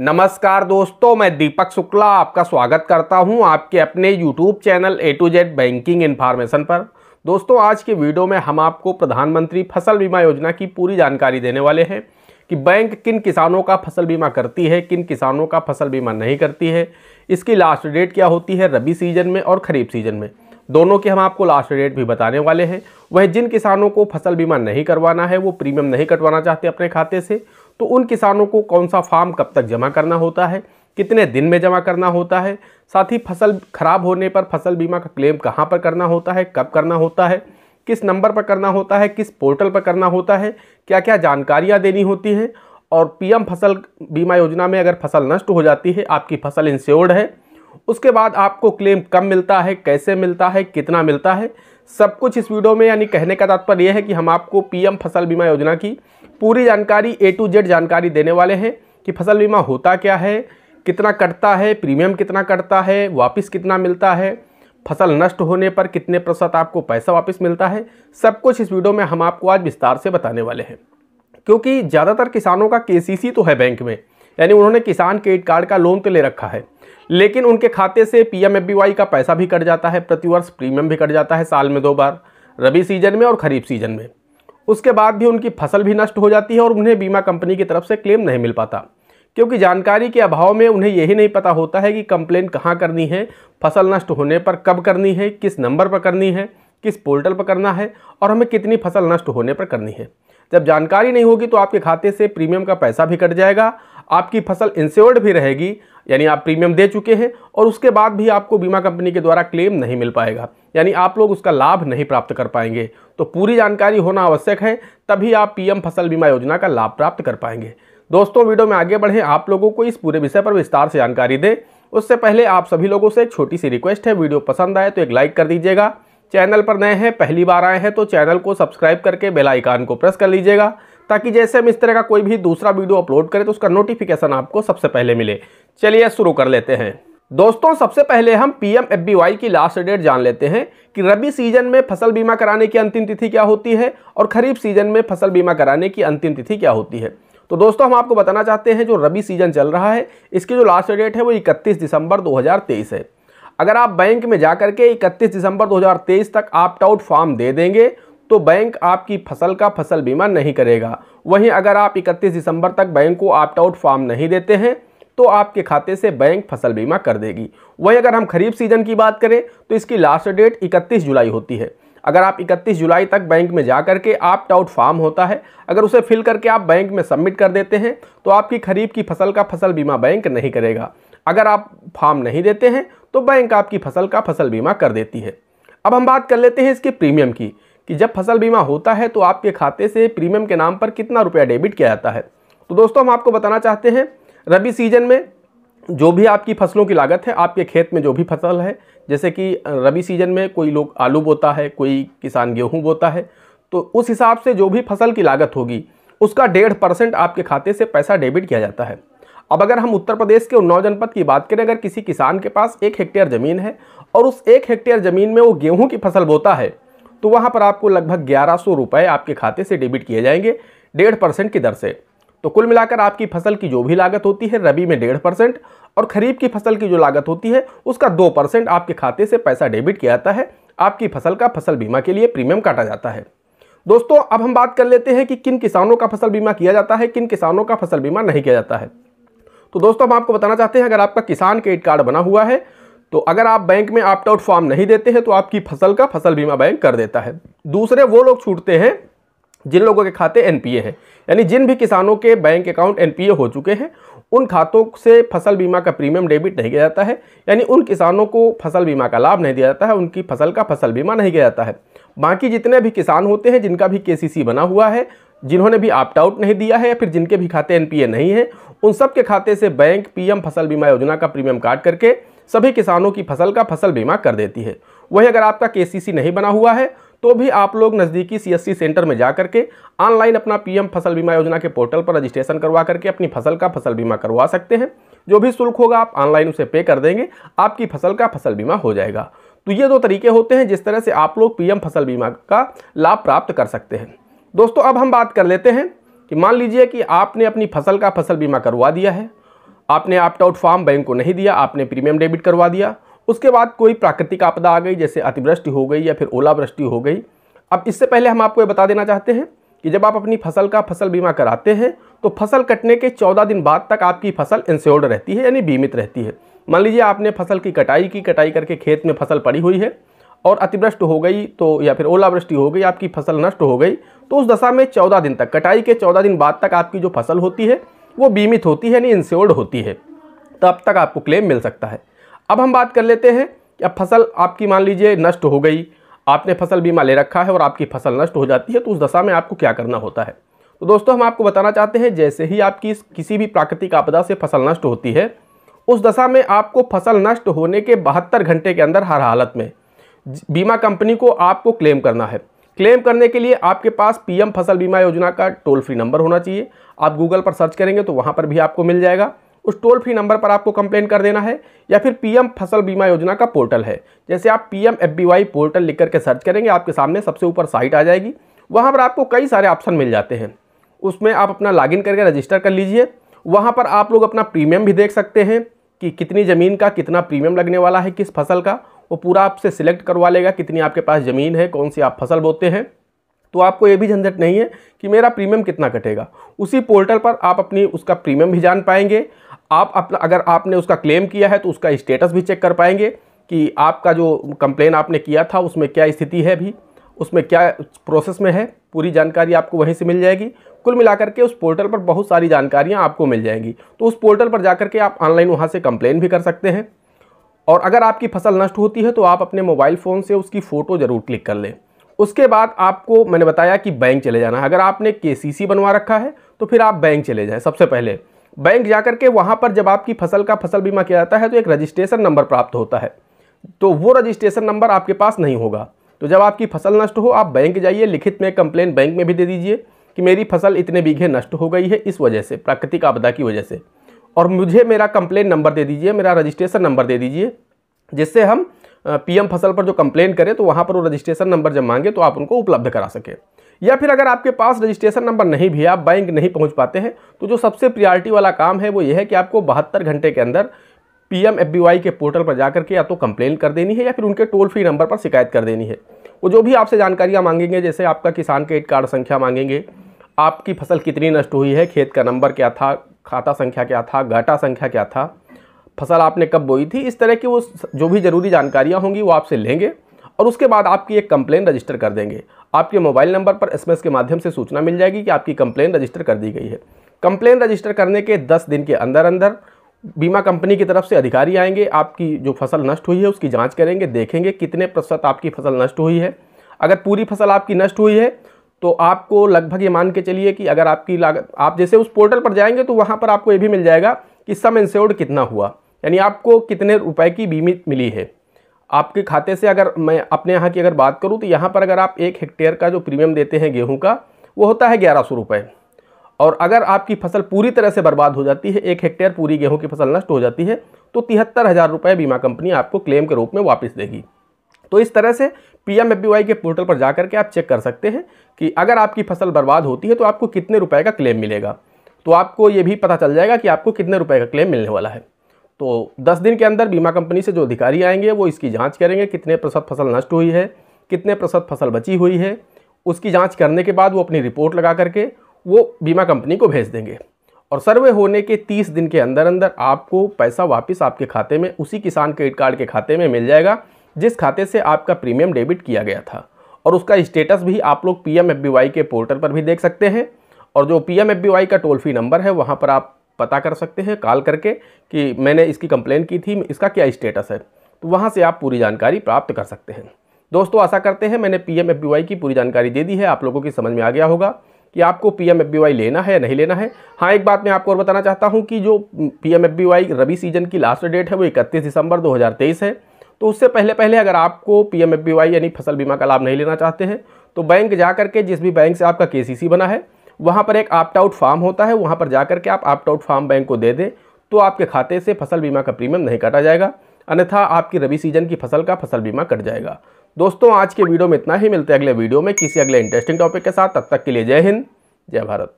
नमस्कार दोस्तों मैं दीपक शुक्ला आपका स्वागत करता हूं आपके अपने YouTube channel A to Z banking information पर दोस्तों आज के वीडियो में हम आपको प्रधानमंत्री फसल बीमा योजना की पूरी जानकारी देने वाले हैं कि बैंक किन किसानों का फसल बीमा करती है किन किसानों का फसल बीमा नहीं करती है इसकी लास्ट डेट क्या होती है रबी सीजन में और खरीफ सीजन में दोनों के हम आपको लास्ट डेट भी बताने वाले हैं वह जिन किसानों को फसल बीमा नहीं करवाना है वो प्रीमियम नहीं कटवाना चाहते अपने खाते से तो उन किसानों को कौन सा फार्म कब तक जमा करना होता है कितने दिन में जमा करना होता है साथ ही फसल खराब होने पर फसल बीमा का क्लेम कहाँ पर करना होता है कब करना होता है किस नंबर पर करना होता है किस पोर्टल पर करना होता है क्या क्या जानकारियाँ देनी होती हैं और पीएम फसल बीमा योजना में अगर फसल नष्ट हो जाती है आपकी फसल इंश्योर्ड है उसके बाद आपको क्लेम कब मिलता है कैसे मिलता है कितना मिलता है सब कुछ इस वीडियो में यानी कहने का तात्पर्य यह है कि हम आपको पीएम फसल बीमा योजना की पूरी जानकारी ए टू जेड जानकारी देने वाले हैं कि फसल बीमा होता क्या है कितना कटता है प्रीमियम कितना कटता है वापस कितना मिलता है फसल नष्ट होने पर कितने प्रतिशत आपको पैसा वापस मिलता है सब कुछ इस वीडियो में हम आपको आज विस्तार से बताने वाले हैं क्योंकि ज़्यादातर किसानों का केसीसी तो है बैंक में यानी उन्होंने किसान क्रेडिट कार्ड का लोन तो ले रखा है लेकिन उनके खाते से पीएमएफबीवाई का पैसा भी कट जाता है प्रतिवर्ष प्रीमियम भी कट जाता है साल में दो बार रबी सीजन में और खरीफ सीजन में उसके बाद भी उनकी फसल भी नष्ट हो जाती है और उन्हें बीमा कंपनी की तरफ से क्लेम नहीं मिल पाता क्योंकि जानकारी के अभाव में उन्हें यही नहीं पता होता है कि कंप्लेन कहाँ करनी है फसल नष्ट होने पर कब करनी है किस नंबर पर करनी है किस पोर्टल पर करना है और हमें कितनी फसल नष्ट होने पर करनी है जब जानकारी नहीं होगी तो आपके खाते से प्रीमियम का पैसा भी कट जाएगा आपकी फसल इंश्योर्ड भी रहेगी यानी आप प्रीमियम दे चुके हैं और उसके बाद भी आपको बीमा कंपनी के द्वारा क्लेम नहीं मिल पाएगा यानी आप लोग उसका लाभ नहीं प्राप्त कर पाएंगे तो पूरी जानकारी होना आवश्यक है तभी आप पीएम फसल बीमा योजना का लाभ प्राप्त कर पाएंगे दोस्तों वीडियो में आगे बढ़ें आप लोगों को इस पूरे विषय पर विस्तार से जानकारी दें उससे पहले आप सभी लोगों से एक छोटी सी रिक्वेस्ट है वीडियो पसंद आए तो एक लाइक कर दीजिएगा चैनल पर नए हैं पहली बार आए हैं तो चैनल को सब्सक्राइब करके बेल आइकान को प्रेस कर लीजिएगा ताकि जैसे हम इस तरह का कोई भी दूसरा वीडियो अपलोड करें तो उसका नोटिफिकेशन आपको सबसे पहले मिले चलिए शुरू कर लेते हैं दोस्तों सबसे पहले हम पी एफबीवाई की लास्ट डेट जान लेते हैं कि रबी सीजन में फसल बीमा कराने की अंतिम तिथि क्या होती है और खरीफ सीजन में फसल बीमा कराने की अंतिम तिथि क्या होती है तो दोस्तों हम आपको बताना चाहते हैं जो रबी सीजन चल रहा है इसकी जो लास्ट डेट है वो 31 दिसंबर 2023 है अगर आप बैंक में जा के 31 दिसंबर 2023 तक आप्ट आउट फॉर्म दे देंगे तो बैंक आपकी फसल का फसल बीमा नहीं करेगा वहीं अगर आप 31 दिसंबर तक बैंक को आप्ट आउट फॉर्म नहीं देते हैं तो आपके खाते से बैंक फसल बीमा कर देगी वहीं अगर हम खरीफ सीजन की बात करें तो इसकी लास्ट डेट 31 जुलाई होती है अगर आप 31 जुलाई तक बैंक में जा करके आप्ट आउट फॉर्म होता है अगर उसे फिल करके आप बैंक में सबमिट कर देते हैं तो आपकी खरीफ की फसल का फसल बीमा बैंक नहीं करेगा अगर आप फॉर्म नहीं देते हैं तो बैंक आपकी फसल का फसल बीमा कर देती है अब हम बात कर लेते हैं इसके प्रीमियम की कि जब फसल बीमा होता है तो आपके खाते से प्रीमियम के नाम पर कितना रुपया डेबिट किया जाता है तो दोस्तों हम आपको बताना चाहते हैं रबी सीजन में जो भी आपकी फसलों की लागत है आपके खेत में जो भी फसल है जैसे कि रबी सीजन में कोई लोग आलू बोता है कोई किसान गेहूँ बोता है तो उस हिसाब से जो भी फसल की लागत होगी उसका डेढ़ परसेंट आपके खाते से पैसा डेबिट किया जाता है अब अगर हम उत्तर प्रदेश के उन्नाव जनपद की बात करें अगर किसी किसान के पास एक हेक्टेयर ज़मीन है और उस एक हेक्टेयर ज़मीन में वो गेहूं की फसल बोता है तो वहाँ पर आपको लगभग ग्यारह सौ रुपये आपके खाते से डेबिट किए जाएंगे डेढ़ परसेंट की दर से तो कुल मिलाकर आपकी फसल की जो भी लागत होती है रबी में डेढ़ परसेंट और खरीफ की फसल की जो लागत होती है उसका दो परसेंट आपके खाते से पैसा डेबिट किया जाता है आपकी फसल का फसल बीमा के लिए प्रीमियम काटा जाता है दोस्तों अब हम बात कर लेते हैं कि किन किसानों का फसल बीमा किया जाता है किन किसानों का फसल बीमा नहीं किया जाता है तो दोस्तों हम आपको बताना चाहते हैं अगर आपका किसान क्रेडिट कार्ड बना हुआ है तो अगर आप बैंक में आप्ट आउट फॉर्म नहीं देते हैं तो आपकी फसल का फसल बीमा बैंक कर देता है दूसरे वो लोग छूटते हैं जिन लोगों के खाते एनपीए हैं यानी जिन भी किसानों के बैंक अकाउंट एनपीए हो चुके हैं उन खातों से फसल बीमा का प्रीमियम डेबिट नहीं किया जाता है यानी उन किसानों को फसल बीमा का लाभ नहीं दिया जाता है उनकी फसल का फसल बीमा नहीं किया जाता है बाकी जितने भी किसान होते हैं जिनका भी केसीसी बना हुआ है जिन्होंने भी आप्ट आउट नहीं दिया है या फिर जिनके भी खाते एनपीए नहीं है उन सब के खाते से बैंक पीएम फसल बीमा योजना का प्रीमियम काट करके सभी किसानों की फसल का फसल बीमा कर देती है वहीं अगर आपका के नहीं बना हुआ है तो भी आप लोग नज़दीकी सी सेंटर में जा करके ऑनलाइन अपना पीएम फसल बीमा योजना के पोर्टल पर रजिस्ट्रेशन करवा करके अपनी फसल का फसल बीमा करवा सकते हैं जो भी शुल्क होगा आप ऑनलाइन उसे पे कर देंगे आपकी फसल का फसल बीमा हो जाएगा तो ये दो तरीके होते हैं जिस तरह से आप लोग पीएम फसल बीमा का लाभ प्राप्त कर सकते हैं दोस्तों अब हम बात कर लेते हैं कि मान लीजिए कि आपने अपनी फसल का फसल बीमा करवा दिया है आपने आप्ट आउट फॉर्म बैंक को नहीं दिया आपने प्रीमियम डेबिट करवा दिया उसके बाद कोई प्राकृतिक आपदा आ गई जैसे अतिवृष्टि हो गई या फिर ओलावृष्टि हो गई अब इससे पहले हम आपको ये बता देना चाहते हैं कि जब आप अपनी फसल का फसल बीमा कराते हैं तो फसल कटने के चौदह दिन बाद तक आपकी फसल इंश्योर्ड रहती है यानी बीमित रहती है मान लीजिए आपने फसल की कटाई की कटाई करके खेत में फसल पड़ी हुई है और अतिवृष्ट हो गई तो या फिर ओलावृष्टि हो गई आपकी फसल नष्ट हो गई तो उस दशा में चौदह दिन तक कटाई के चौदह दिन बाद तक आपकी जो फसल होती है वो बीमित होती है यानी इंश्योर्ड होती है तब तक आपको क्लेम मिल सकता है अब हम बात कर लेते हैं कि अब फसल आपकी मान लीजिए नष्ट हो गई आपने फसल बीमा ले रखा है और आपकी फसल नष्ट हो जाती है तो उस दशा में आपको क्या करना होता है तो दोस्तों हम आपको बताना चाहते हैं जैसे ही आपकी किसी भी प्राकृतिक आपदा से फसल नष्ट होती है उस दशा में आपको फसल नष्ट होने के बहत्तर घंटे के अंदर हर हालत में बीमा कंपनी को आपको क्लेम करना है क्लेम करने के लिए आपके पास पीएम फसल बीमा योजना का टोल फ्री नंबर होना चाहिए आप गूगल पर सर्च करेंगे तो वहाँ पर भी आपको मिल जाएगा उस टोल फ्री नंबर पर आपको कंप्लेन कर देना है या फिर पीएम फसल बीमा योजना का पोर्टल है जैसे आप पीएम एफबीवाई पोर्टल लिख करके सर्च करेंगे आपके सामने सबसे ऊपर साइट आ जाएगी वहाँ पर आपको कई सारे ऑप्शन मिल जाते हैं उसमें आप अपना लॉगिन करके रजिस्टर कर लीजिए वहाँ पर आप लोग अपना प्रीमियम भी देख सकते हैं कि कितनी ज़मीन का कितना प्रीमियम लगने वाला है किस फसल का वो पूरा आपसे सिलेक्ट करवा लेगा कितनी आपके पास ज़मीन है कौन सी आप फसल बोते हैं तो आपको ये भी झंझट नहीं है कि मेरा प्रीमियम कितना कटेगा उसी पोर्टल पर आप अपनी उसका प्रीमियम भी जान पाएंगे आप अपना अगर आपने उसका क्लेम किया है तो उसका स्टेटस भी चेक कर पाएंगे कि आपका जो कंप्लेन आपने किया था उसमें क्या स्थिति है अभी उसमें क्या प्रोसेस में है पूरी जानकारी आपको वहीं से मिल जाएगी कुल मिलाकर के उस पोर्टल पर बहुत सारी जानकारियाँ आपको मिल जाएंगी तो उस पोर्टल पर जाकर के आप ऑनलाइन वहाँ से कंप्लेन भी कर सकते हैं और अगर आपकी फसल नष्ट होती है तो आप अपने मोबाइल फ़ोन से उसकी फ़ोटो ज़रूर क्लिक कर लें उसके बाद आपको मैंने बताया कि बैंक चले जाना है अगर आपने के बनवा रखा है तो फिर आप बैंक चले जाएँ सबसे पहले बैंक जा के वहाँ पर जब आपकी फसल का फसल बीमा किया जाता है तो एक रजिस्ट्रेशन नंबर प्राप्त होता है तो वो रजिस्ट्रेशन नंबर आपके पास नहीं होगा तो जब आपकी फसल नष्ट हो आप बैंक जाइए लिखित में कंप्लेन बैंक में भी दे दीजिए कि मेरी फसल इतने बीघे नष्ट हो गई है इस वजह से प्राकृतिक आपदा की वजह से और मुझे मेरा कंप्लेन नंबर दे दीजिए मेरा रजिस्ट्रेशन नंबर दे दीजिए जिससे हम पीएम फसल पर जो कंप्लेन करें तो वहाँ पर वो रजिस्ट्रेशन नंबर जब मांगे तो आप उनको उपलब्ध करा सकें या फिर अगर आपके पास रजिस्ट्रेशन नंबर नहीं भी आप बैंक नहीं पहुँच पाते हैं तो जो सबसे प्रियॉरिटी वाला काम है वो ये है कि आपको बहत्तर घंटे के अंदर पी एम के पोर्टल पर जा करके या तो कंप्लेन कर देनी है या फिर उनके टोल फ्री नंबर पर शिकायत कर देनी है वो जो भी आपसे जानकारियाँ मांगेंगे जैसे आपका किसान क्रेडिट कार्ड संख्या मांगेंगे आपकी फसल कितनी नष्ट हुई है खेत का नंबर क्या था खाता संख्या क्या था घाटा संख्या क्या था फसल आपने कब बोई थी इस तरह की वो जो भी ज़रूरी जानकारियाँ होंगी वो आपसे लेंगे और उसके बाद आपकी एक कंप्लेन रजिस्टर कर देंगे आपके मोबाइल नंबर पर एसएमएस के माध्यम से सूचना मिल जाएगी कि आपकी कंप्लेन रजिस्टर कर दी गई है कंप्लेन रजिस्टर करने के 10 दिन के अंदर अंदर बीमा कंपनी की तरफ से अधिकारी आएंगे आपकी जो फसल नष्ट हुई है उसकी जाँच करेंगे देखेंगे कितने प्रतिशत आपकी फसल नष्ट हुई है अगर पूरी फसल आपकी नष्ट हुई है तो आपको लगभग ये मान के चलिए कि अगर आपकी लागत आप जैसे उस पोर्टल पर जाएंगे तो वहाँ पर आपको ये भी मिल जाएगा कि सम इंश्योर्ड कितना हुआ यानी आपको कितने रुपए की बीमित मिली है आपके खाते से अगर मैं अपने यहाँ की अगर बात करूँ तो यहाँ पर अगर आप एक हेक्टेयर का जो प्रीमियम देते हैं गेहूँ का वो होता है ग्यारह सौ और अगर आपकी फसल पूरी तरह से बर्बाद हो जाती है एक हेक्टेयर पूरी गेहूँ की फसल नष्ट हो जाती है तो तिहत्तर हज़ार रुपये बीमा कंपनी आपको क्लेम के रूप में वापस देगी तो इस तरह से पी के पोर्टल पर जा करके आप चेक कर सकते हैं कि अगर आपकी फसल बर्बाद होती है तो आपको कितने रुपए का क्लेम मिलेगा तो आपको ये भी पता चल जाएगा कि आपको कितने रुपए का क्लेम मिलने वाला है तो 10 दिन के अंदर बीमा कंपनी से जो अधिकारी आएंगे वो इसकी जांच करेंगे कितने प्रतिशत फसल नष्ट हुई है कितने प्रतिशत फसल बची हुई है उसकी जाँच करने के बाद वो अपनी रिपोर्ट लगा करके वो बीमा कंपनी को भेज देंगे और सर्वे होने के 30 दिन के अंदर अंदर आपको पैसा वापस आपके खाते में उसी किसान क्रेडिट कार्ड के खाते में मिल जाएगा जिस खाते से आपका प्रीमियम डेबिट किया गया था और उसका स्टेटस भी आप लोग पी के पोर्टल पर भी देख सकते हैं और जो पी का टोल फ्री नंबर है वहाँ पर आप पता कर सकते हैं कॉल करके कि मैंने इसकी कंप्लेन की थी इसका क्या स्टेटस है तो वहाँ से आप पूरी जानकारी प्राप्त कर सकते हैं दोस्तों आशा करते हैं मैंने पी एम की पूरी जानकारी दे दी है आप लोगों की समझ में आ गया होगा कि आपको पी एम लेना है या नहीं लेना है हाँ एक बात मैं आपको और बताना चाहता हूँ कि जो पी एम रबी सीजन की लास्ट डेट है वो इकतीस दिसंबर दो है तो उससे पहले पहले अगर आपको पी एम यानी फसल बीमा का लाभ नहीं लेना चाहते हैं तो बैंक जा करके के जिस भी बैंक से आपका के बना है वहाँ पर एक आप्ट आउट फार्म होता है वहाँ पर जा करके के आप ऑप्ट आउट फार्म बैंक को दे दें तो आपके खाते से फसल बीमा का प्रीमियम नहीं काटा जाएगा अन्यथा आपकी रबी सीजन की फसल का फसल बीमा कट जाएगा दोस्तों आज के वीडियो में इतना ही मिलते हैं अगले वीडियो में किसी अगले इंटरेस्टिंग टॉपिक के साथ तब तक के लिए जय हिंद जय भारत